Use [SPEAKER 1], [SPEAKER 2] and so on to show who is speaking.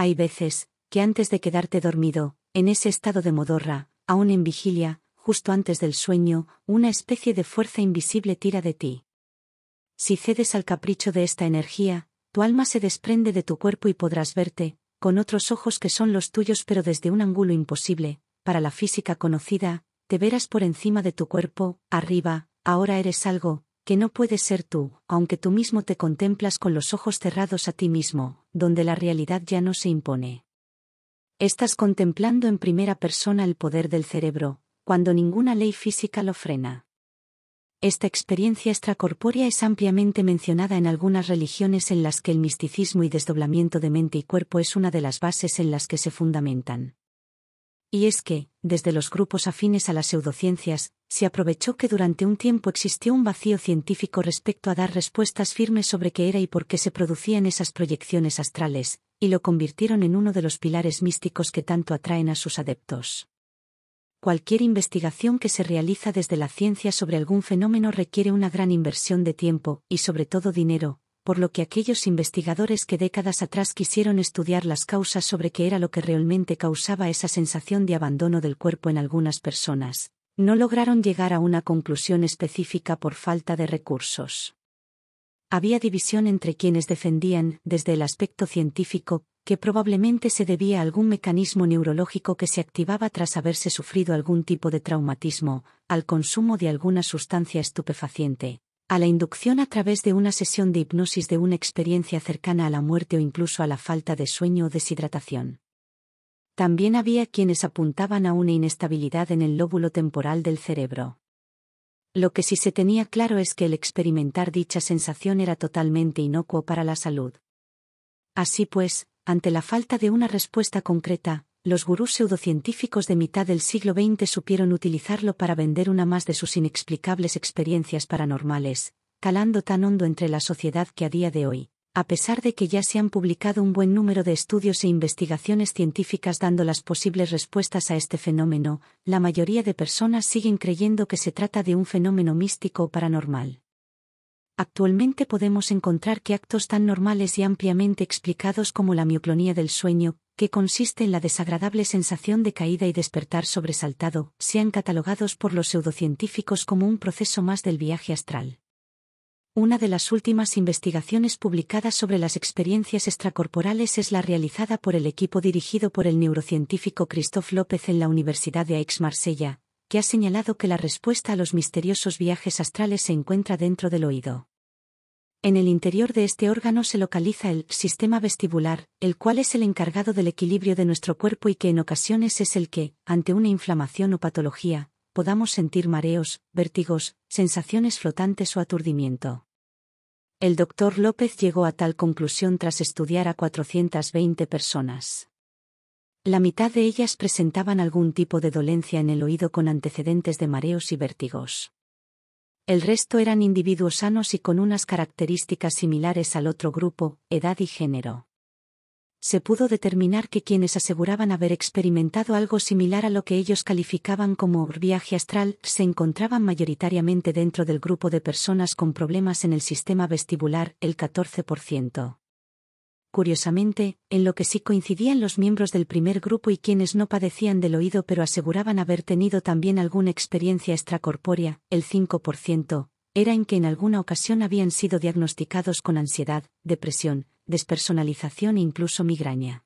[SPEAKER 1] Hay veces, que antes de quedarte dormido, en ese estado de modorra, aún en vigilia, justo antes del sueño, una especie de fuerza invisible tira de ti. Si cedes al capricho de esta energía, tu alma se desprende de tu cuerpo y podrás verte, con otros ojos que son los tuyos pero desde un ángulo imposible, para la física conocida, te verás por encima de tu cuerpo, arriba, ahora eres algo, que no puedes ser tú, aunque tú mismo te contemplas con los ojos cerrados a ti mismo, donde la realidad ya no se impone. Estás contemplando en primera persona el poder del cerebro, cuando ninguna ley física lo frena. Esta experiencia extracorpórea es ampliamente mencionada en algunas religiones en las que el misticismo y desdoblamiento de mente y cuerpo es una de las bases en las que se fundamentan. Y es que, desde los grupos afines a las pseudociencias, se aprovechó que durante un tiempo existió un vacío científico respecto a dar respuestas firmes sobre qué era y por qué se producían esas proyecciones astrales, y lo convirtieron en uno de los pilares místicos que tanto atraen a sus adeptos. Cualquier investigación que se realiza desde la ciencia sobre algún fenómeno requiere una gran inversión de tiempo, y sobre todo dinero, por lo que aquellos investigadores que décadas atrás quisieron estudiar las causas sobre qué era lo que realmente causaba esa sensación de abandono del cuerpo en algunas personas, no lograron llegar a una conclusión específica por falta de recursos. Había división entre quienes defendían, desde el aspecto científico, que probablemente se debía a algún mecanismo neurológico que se activaba tras haberse sufrido algún tipo de traumatismo, al consumo de alguna sustancia estupefaciente, a la inducción a través de una sesión de hipnosis de una experiencia cercana a la muerte o incluso a la falta de sueño o deshidratación. También había quienes apuntaban a una inestabilidad en el lóbulo temporal del cerebro. Lo que sí se tenía claro es que el experimentar dicha sensación era totalmente inocuo para la salud. Así pues, ante la falta de una respuesta concreta, los gurús pseudocientíficos de mitad del siglo XX supieron utilizarlo para vender una más de sus inexplicables experiencias paranormales, calando tan hondo entre la sociedad que a día de hoy, a pesar de que ya se han publicado un buen número de estudios e investigaciones científicas dando las posibles respuestas a este fenómeno, la mayoría de personas siguen creyendo que se trata de un fenómeno místico o paranormal. Actualmente podemos encontrar que actos tan normales y ampliamente explicados como la mioclonía del sueño, que consiste en la desagradable sensación de caída y despertar sobresaltado, sean catalogados por los pseudocientíficos como un proceso más del viaje astral. Una de las últimas investigaciones publicadas sobre las experiencias extracorporales es la realizada por el equipo dirigido por el neurocientífico Christophe López en la Universidad de Aix-Marsella, que ha señalado que la respuesta a los misteriosos viajes astrales se encuentra dentro del oído. En el interior de este órgano se localiza el sistema vestibular, el cual es el encargado del equilibrio de nuestro cuerpo y que en ocasiones es el que, ante una inflamación o patología, podamos sentir mareos, vértigos, sensaciones flotantes o aturdimiento. El doctor López llegó a tal conclusión tras estudiar a 420 personas. La mitad de ellas presentaban algún tipo de dolencia en el oído con antecedentes de mareos y vértigos. El resto eran individuos sanos y con unas características similares al otro grupo, edad y género. Se pudo determinar que quienes aseguraban haber experimentado algo similar a lo que ellos calificaban como viaje astral se encontraban mayoritariamente dentro del grupo de personas con problemas en el sistema vestibular, el 14%. Curiosamente, en lo que sí coincidían los miembros del primer grupo y quienes no padecían del oído pero aseguraban haber tenido también alguna experiencia extracorpórea, el 5%, era en que en alguna ocasión habían sido diagnosticados con ansiedad, depresión, despersonalización e incluso migraña.